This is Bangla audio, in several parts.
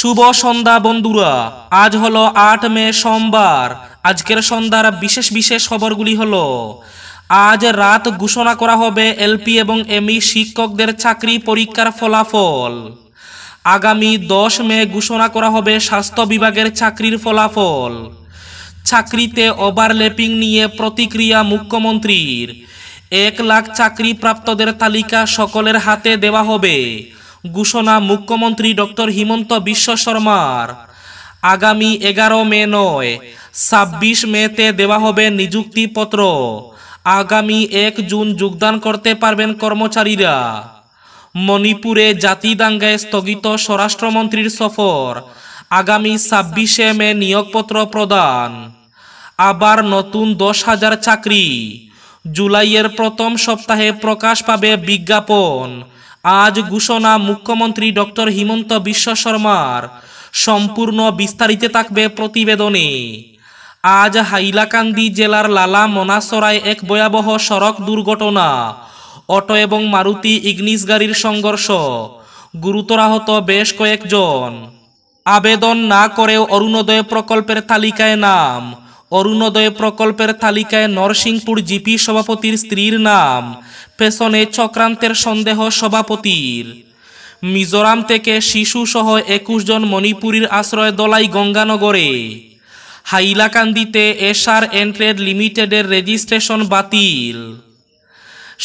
শুভ সন্ধ্যা বন্ধুরা আজ হলো আট মে সোমবার আজকের সন্ধ্যার বিশেষ বিশেষ খবরগুলি হলো আজ রাত ঘোষণা করা হবে এলপি এবং এমই শিক্ষকদের চাকরি পরীক্ষার ফলাফল আগামী দশ মে ঘোষণা করা হবে স্বাস্থ্য বিভাগের চাকরির ফলাফল চাকরিতে ওভারলেপিং নিয়ে প্রতিক্রিয়া মুখ্যমন্ত্রীর এক লাখ চাকরি প্রাপ্তদের তালিকা সকলের হাতে দেওয়া হবে ঘোষণা মুখ্যমন্ত্রী ডক্টর হিমন্ত বিশ্ব শর্মার আগামী এগারো মে নয় ছাব্বিশ মেতে দেওয়া হবে নিযুক্তিপত্র আগামী এক জুন যোগদান করতে পারবেন কর্মচারীরা মণিপুরে জাতি দাঙ্গায় স্থগিত স্বরাষ্ট্রমন্ত্রীর সফর আগামী ছাব্বিশে মে নিয়োগপত্র প্রদান আবার নতুন দশ হাজার চাকরি জুলাইয়ের প্রথম সপ্তাহে প্রকাশ পাবে বিজ্ঞাপন আজ ঘোষণা মুখ্যমন্ত্রী ডক্টর হিমন্ত বিশ্ব শর্মার সম্পূর্ণ বিস্তারিত থাকবে প্রতিবেদনে আজ হাইলাকান্দি জেলার লালা মনাসরায় এক ভয়াবহ সড়ক দুর্ঘটনা অটো এবং মারুতি ইগনিস গাড়ির সংঘর্ষ গুরুতর আহত বেশ কয়েকজন আবেদন না করেও অরুণোদয় প্রকল্পের তালিকায় নাম অরুণোদয় প্রকল্পের তালিকায় নরসিংপুর জিপি সভাপতির স্ত্রীর নাম পেছনে চক্রান্তের সন্দেহ সভাপতির মিজোরাম থেকে শিশুসহ একুশ জন মণিপুরীর আশ্রয় দলাই গঙ্গানগরে হাইলাকান্দিতে এসআর এন্ট্রেড লিমিটেডের রেজিস্ট্রেশন বাতিল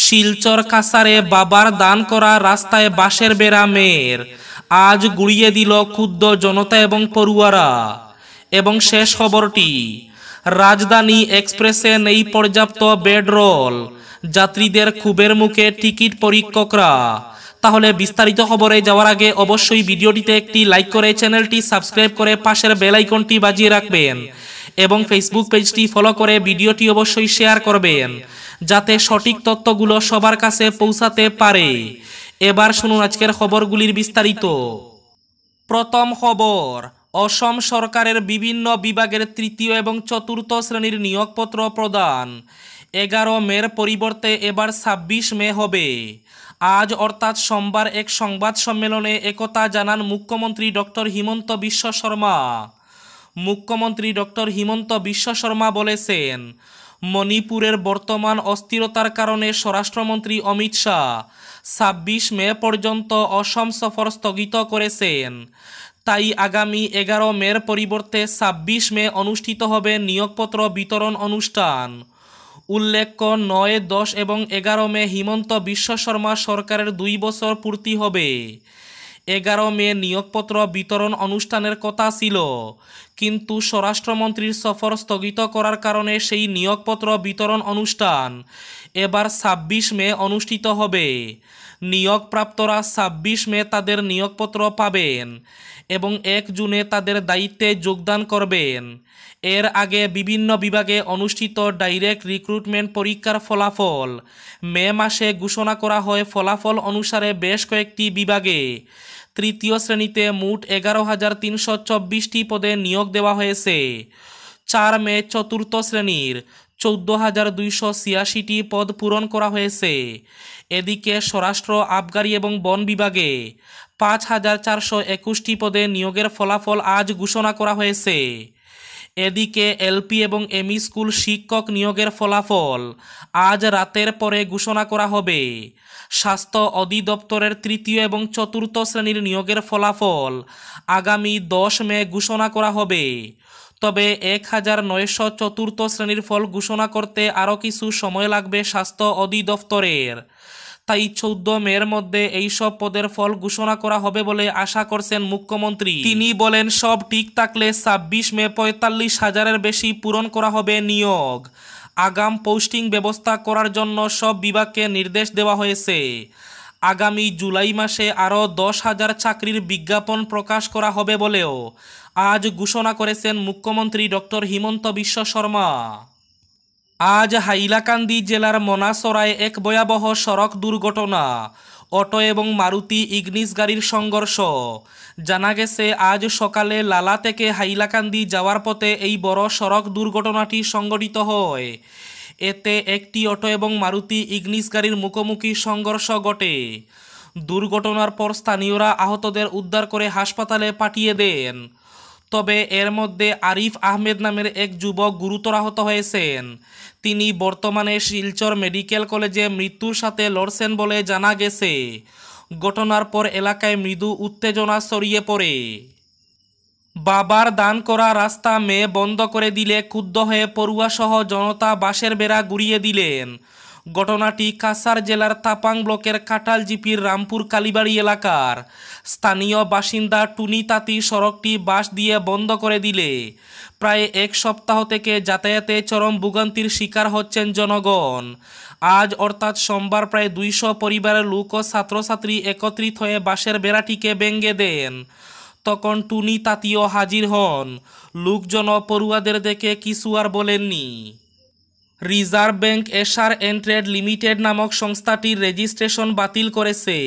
শিলচর কাসারে বাবার দান করা রাস্তায় বাঁশের বেড়ামের আজ গুড়িয়ে দিল ক্ষুদ্র জনতা এবং পড়ুয়ারা এবং শেষ খবরটি রাজধানী এক্সপ্রেসে নেই পর্যাপ্ত বেডরোল যাত্রীদের ক্ষুবের মুখে টিকিট পরীক্ষকরা তাহলে বিস্তারিত খবরে যাওয়ার আগে অবশ্যই ভিডিওটিতে একটি লাইক করে চ্যানেলটি সাবস্ক্রাইব করে পাশের বেল আইকনটি বাজিয়ে রাখবেন এবং ফেসবুক পেজটি ফলো করে ভিডিওটি অবশ্যই শেয়ার করবেন যাতে সঠিক তথ্যগুলো সবার কাছে পৌঁছাতে পারে এবার শুনুন আজকের খবরগুলির বিস্তারিত প্রথম খবর অসম সরকারের বিভিন্ন বিভাগের তৃতীয় এবং চতুর্থ শ্রেণীর নিয়োগপত্র প্রদান এগারো মের পরিবর্তে এবার ২৬ মে হবে আজ অর্থাৎ সোমবার এক সংবাদ সম্মেলনে একতা জানান মুখ্যমন্ত্রী ডক্টর হিমন্ত বিশ্ব শর্মা মুখ্যমন্ত্রী ডক্টর হিমন্ত বিশ্ব শর্মা বলেছেন মণিপুরের বর্তমান অস্থিরতার কারণে স্বরাষ্ট্রমন্ত্রী অমিত শাহ ছাব্বিশ মে পর্যন্ত অসম সফর স্থগিত করেছেন তাই আগামী এগারো মের পরিবর্তে ছাব্বিশ মে অনুষ্ঠিত হবে নিয়োগপত্র বিতরণ অনুষ্ঠান উল্লেখ্য নয় দশ এবং এগারো মে হিমন্ত বিশ্ব শর্মা সরকারের দুই বছর পূর্তি হবে এগারো মে নিয়োগপত্র বিতরণ অনুষ্ঠানের কথা ছিল কিন্তু স্বরাষ্ট্রমন্ত্রীর সফর স্থগিত করার কারণে সেই নিয়োগপত্র বিতরণ অনুষ্ঠান এবার ২৬ মে অনুষ্ঠিত হবে নিয়োগপ্রাপ্তরা ২৬ মে তাদের নিয়োগপত্র পাবেন এবং এক জুনে তাদের দায়িত্বে যোগদান করবেন এর আগে বিভিন্ন বিভাগে অনুষ্ঠিত ডাইরেক্ট রিক্রুটমেন্ট পরীক্ষার ফলাফল মে মাসে ঘোষণা করা হয় ফলাফল অনুসারে বেশ কয়েকটি বিভাগে তৃতীয় শ্রেণীতে মোট এগারো হাজার তিনশো চব্বিশটি পদে নিয়োগ পদক দেওয়া হয়েছে চার মে চতুর্থ শ্রেণীর চৌদ্দ হাজার দুইশো ছিয়াশিটি পদ পূরণ করা হয়েছে এদিকে স্বরাষ্ট্র আবগারি এবং বন বিভাগে পাঁচ হাজার চারশো একুশটি পদে নিয়োগের ফলাফল আজ ঘোষণা করা হয়েছে এদিকে এলপি এবং এম স্কুল শিক্ষক নিয়োগের ফলাফল আজ রাতের পরে ঘোষণা করা হবে স্বাস্থ্য অধিদপ্তরের তৃতীয় এবং চতুর্থ শ্রেণীর নিয়োগের ফলাফল আগামী দশ মে ঘোষণা করা হবে তবে এক হাজার নয়শো চতুর্থ শ্রেণীর ফল ঘোষণা করতে আরও কিছু সময় লাগবে স্বাস্থ্য অধিদপ্তরের তাই চৌদ্দ মের মধ্যে এই সব পদের ফল ঘোষণা করা হবে বলে আশা করছেন মুখ্যমন্ত্রী তিনি বলেন সব ঠিক থাকলে ছাব্বিশ মে পঁয়তাল্লিশ হাজারের বেশি পূরণ করা হবে নিয়োগ আগাম পোস্টিং ব্যবস্থা করার জন্য সব বিভাগকে নির্দেশ দেওয়া হয়েছে আগামী জুলাই মাসে আরও দশ হাজার চাকরির বিজ্ঞাপন প্রকাশ করা হবে বলেও আজ ঘোষণা করেছেন মুখ্যমন্ত্রী ডক্টর হিমন্ত বিশ্ব শর্মা আজ হাইলাকান্দি জেলার মনাসরায় এক ভয়াবহ সড়ক দুর্ঘটনা অটো এবং মারুতি ইগনিস গাড়ির সংঘর্ষ জানা গেছে আজ সকালে লালা থেকে হাইলাকান্দি যাওয়ার পথে এই বড় সড়ক দুর্ঘটনাটি সংঘটিত হয় এতে একটি অটো এবং মারুতি ইগনিস গাড়ির মুখোমুখি সংঘর্ষ ঘটে দুর্ঘটনার পর স্থানীয়রা আহতদের উদ্ধার করে হাসপাতালে পাঠিয়ে দেন তবে এর মধ্যে আরিফ আহমেদ নামের এক যুবক গুরুতর আহত হয়েছেন তিনি বর্তমানে শিলচর মেডিকেল কলেজে মৃত্যুর সাথে লড়ছেন বলে জানা গেছে ঘটনার পর এলাকায় মৃদু উত্তেজনা ছড়িয়ে পড়ে বাবার দান করা রাস্তা মেয়ে বন্ধ করে দিলে ক্ষুব্ধ হয়ে পড়ুয়াসহ জনতা বাসের বেড়া গুড়িয়ে দিলেন ঘটনাটি কাসার জেলার তাপাং ব্লকের কাটাল জিপির রামপুর কালীবাড়ি এলাকার স্থানীয় বাসিন্দা টুনি তাঁতি সড়কটি বাস দিয়ে বন্ধ করে দিলে প্রায় এক সপ্তাহ থেকে যাতায়াতে চরম ভোগান্তির শিকার হচ্ছেন জনগণ আজ অর্থাৎ সোমবার প্রায় দুইশো পরিবারের লোক ও ছাত্রছাত্রী একত্রিত হয়ে বাসের বেড়াটিকে ব্যঙ্গে দেন তখন টুনি তাঁতিও হাজির হন লোকজন পড়ুয়াদের দেখে কিছু আর বলেননি রিজার্ভ ব্যাংক এশার এন্ড ট্রেড লিমিটেড নামক সংস্থাটির রেজিস্ট্রেশন বাতিল করেছে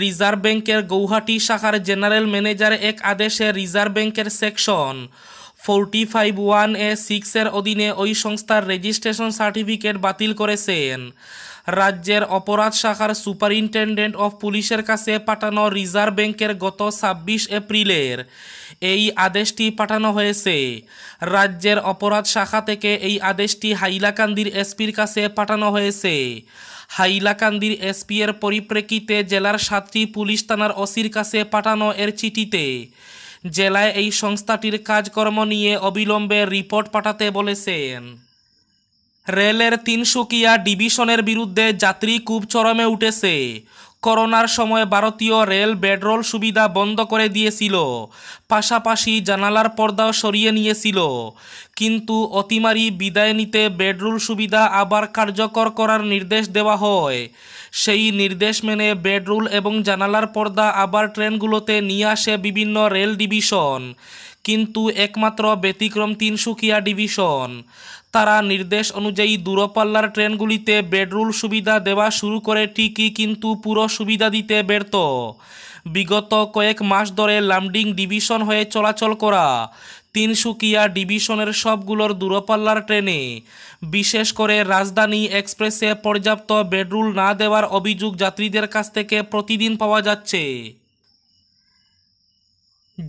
রিজার্ভ ব্যাংকের গৌহাটি শাখার জেনারেল ম্যানেজার এক আদেশে রিজার্ভ ব্যাংকের section forty five one A সিক্সের অধীনে ওই সংস্থার রেজিস্ট্রেশন সার্টিফিকেট বাতিল করেছেন রাজ্যের অপরাধ শাখার সুপারিনটেন্ডেন্ট অফ পুলিশের কাছে পাঠানো রিজার্ভ ব্যাংকের গত ছাব্বিশ এপ্রিলের এই আদেশটি পাঠানো হয়েছে রাজ্যের অপরাধ শাখা থেকে এই আদেশটি হাইলাকান্দির এসপির কাছে পাঠানো হয়েছে হাইলাকান্দির এসপি এর পরিপ্রেক্ষিতে জেলার সাতটি পুলিশ থানার অসির কাছে পাঠানো এর চিঠিতে জেলায় এই সংস্থাটির কাজকর্ম নিয়ে অবিলম্বে রিপোর্ট পাঠাতে বলেছেন রেলের তিনসুকিয়া ডিভিশনের বিরুদ্ধে যাত্রী কূপ চরমে উঠেছে করোনার সময় ভারতীয় রেল বেডরোল সুবিধা বন্ধ করে দিয়েছিল পাশাপাশি জানালার পর্দাও সরিয়ে নিয়েছিল কিন্তু অতিমারি বিদায় নিতে বেডরুল সুবিধা আবার কার্যকর করার নির্দেশ দেওয়া হয় সেই নির্দেশ মেনে বেডরুল এবং জানালার পর্দা আবার ট্রেনগুলোতে নিয়ে আসে বিভিন্ন রেল ডিভিশন কিন্তু একমাত্র ব্যতিক্রম তিনসুকিয়া ডিভিশন তারা নির্দেশ অনুযায়ী দূরপাল্লার ট্রেনগুলিতে বেডরুল সুবিধা দেওয়া শুরু করে ঠিকই কিন্তু পুরো সুবিধা দিতে ব্যর্থ বিগত কয়েক মাস ধরে লামডিং ডিভিশন হয়ে চলাচল করা তিনসুকিয়া ডিভিশনের সবগুলোর দূরপাল্লার ট্রেনে বিশেষ করে রাজধানী এক্সপ্রেসে পর্যাপ্ত বেডরুল না দেওয়ার অভিযোগ যাত্রীদের কাছ থেকে প্রতিদিন পাওয়া যাচ্ছে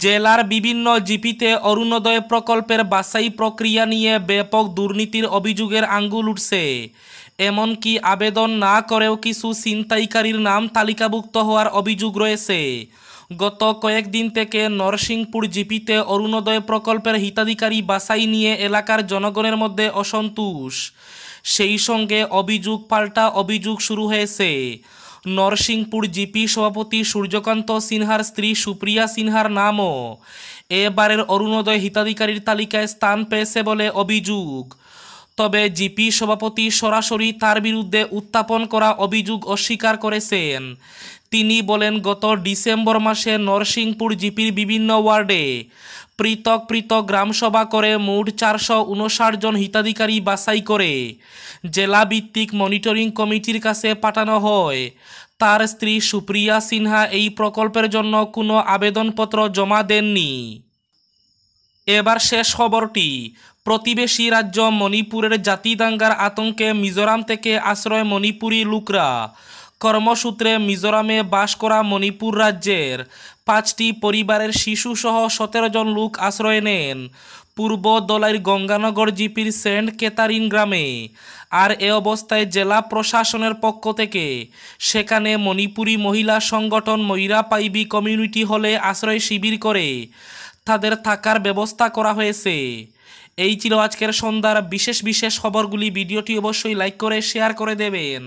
জেলার বিভিন্ন জিপিতে অরুণোদয় প্রকল্পের বাছাই প্রক্রিয়া নিয়ে ব্যাপক দুর্নীতির অভিযোগের আঙ্গুল উঠছে এমনকি আবেদন না করেও কিছু ছিনতাইকারীর নাম তালিকাভুক্ত হওয়ার অভিযোগ রয়েছে গত কয়েকদিন থেকে নরসিংপুর জিপিতে অরুণোদয় প্রকল্পের হিতাধিকারী বাছাই নিয়ে এলাকার জনগণের মধ্যে অসন্তোষ সেই সঙ্গে অভিযোগ পাল্টা অভিযোগ শুরু হয়েছে নরসিংপুর জিপি সভাপতি সূর্যকান্ত সিনহার স্ত্রী সুপ্রিয়া সিনহার নামও এবারের অরুণোদয় হিতাধিকারীর তালিকায় স্থান পেয়েছে বলে অভিযোগ তবে জিপি সভাপতি সরাসরি তার বিরুদ্ধে উত্থাপন করা অভিযোগ অস্বীকার করেছেন তিনি বলেন গত ডিসেম্বর মাসে নরসিংপুর জিপির বিভিন্ন ওয়ার্ডে পৃথক পৃথক গ্রামসভা করে মোট চারশো উনষাট জন হিতাধিকারী বাছাই করে জেলাভিত্তিক মনিটরিং কমিটির কাছে পাঠানো হয় তার স্ত্রী সুপ্রিয়া সিনহা এই প্রকল্পের জন্য কোনো আবেদনপত্র জমা দেননি এবার শেষ খবরটি প্রতিবেশী রাজ্য মণিপুরের জাতি দাঙ্গার আতঙ্কে মিজোরাম থেকে আশ্রয় মণিপুরি লোকরা কর্মসূত্রে মিজোরামে বাস করা মণিপুর রাজ্যের পাঁচটি পরিবারের শিশুসহ সতেরো জন লোক আশ্রয় নেন পূর্ব দলাইর গঙ্গানগর জিপির সেন্ট কেতারিন গ্রামে আর এ অবস্থায় জেলা প্রশাসনের পক্ষ থেকে সেখানে মণিপুরী মহিলা সংগঠন ময়রা পাইবি কমিউনিটি হলে আশ্রয় শিবির করে তাদের থাকার ব্যবস্থা করা হয়েছে এই ছিল আজকের সন্ধ্যার বিশেষ বিশেষ খবরগুলি ভিডিওটি অবশ্যই লাইক করে শেয়ার করে দেবেন